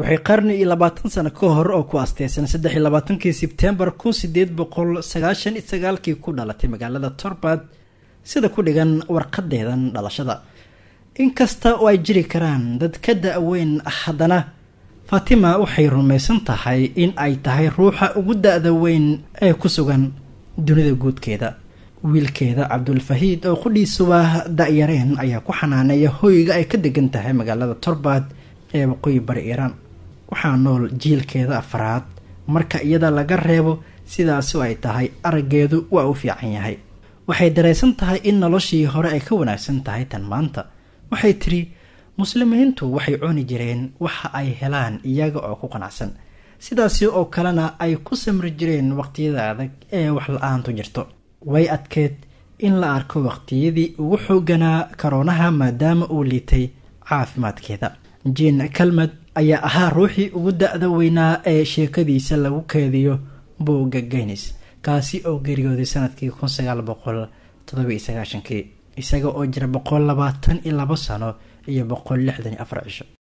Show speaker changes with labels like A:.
A: waxay qarni iyo labaatan sano ka hor oo ku asteysan saddex iyo labaatankii sebtembar kun sideed boqol sagaashan iyo sagaalkii ku dhalatay magaalada torbad sida ku dhigan warqadeedan dhalashada inkasta oo ay jiri karaan dad ka da-weyn haddana fatima waxay rumaysan tahay in ay tahay ruuxa ugu da-da weyn ee ku sugan dunida guudkeeda wiilkeeda cabdulfahiid oo qudhiisuba da-yareen ayaa ku xanaaneeya hoyga ay ka degan tahay magaalada torbad ee waqooyi bari iiraan waxaa nool jiilkeeda afraad marka iyada laga reebo sidaasu ay tahay araggeedu waa u fiican yahay waxay daraysan tahay in noloshii hore ay ka wanaagsan tahay tan maanta waxay tiri muslimiintu waxay cuni jireen waxa ay helaan iyaga oo ku qanacsan sidaasi oo kalena ay ku samri jireen waqtiyada adag ee wax la-aantu jirto way adkeed in la arko waqtiyadii ugu xooganaa karoonaha maadaama uu liitay caafimaadkeeda jin kalmad ayaa ahaa ruuxii ugu da-da weynaa ee sheekadiisa lagu keediyo buugga geynis kaasi oo geeriyooday sanadkii kun sagaal boqol todoba iyo sagaashankii isaga oo jira boqol labaatan iyo labo sano iyo boqol lixdan iyo afar cisho